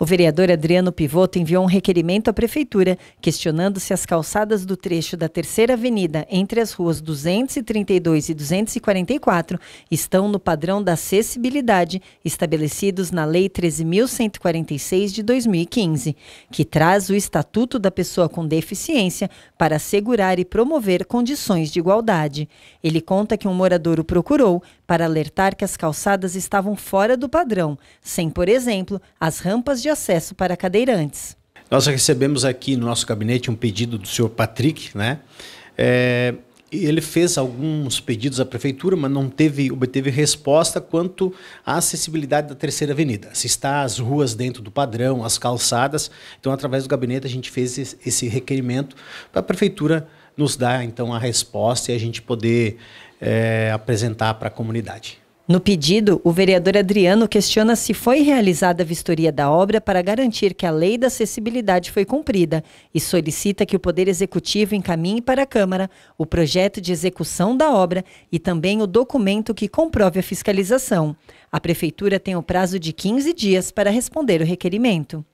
O vereador Adriano Pivoto enviou um requerimento à Prefeitura questionando se as calçadas do trecho da Terceira Avenida, entre as ruas 232 e 244, estão no padrão da acessibilidade estabelecidos na Lei 13.146 de 2015, que traz o Estatuto da Pessoa com Deficiência para assegurar e promover condições de igualdade. Ele conta que um morador o procurou para alertar que as calçadas estavam fora do padrão, sem, por exemplo, as rampas de acesso para cadeirantes. Nós recebemos aqui no nosso gabinete um pedido do senhor Patrick, né? É, ele fez alguns pedidos à prefeitura, mas não teve, obteve resposta quanto à acessibilidade da Terceira Avenida. Se está as ruas dentro do padrão, as calçadas. Então, através do gabinete, a gente fez esse requerimento para a prefeitura nos dar então a resposta e a gente poder é, apresentar para a comunidade. No pedido, o vereador Adriano questiona se foi realizada a vistoria da obra para garantir que a lei da acessibilidade foi cumprida e solicita que o Poder Executivo encaminhe para a Câmara o projeto de execução da obra e também o documento que comprove a fiscalização. A Prefeitura tem o prazo de 15 dias para responder o requerimento.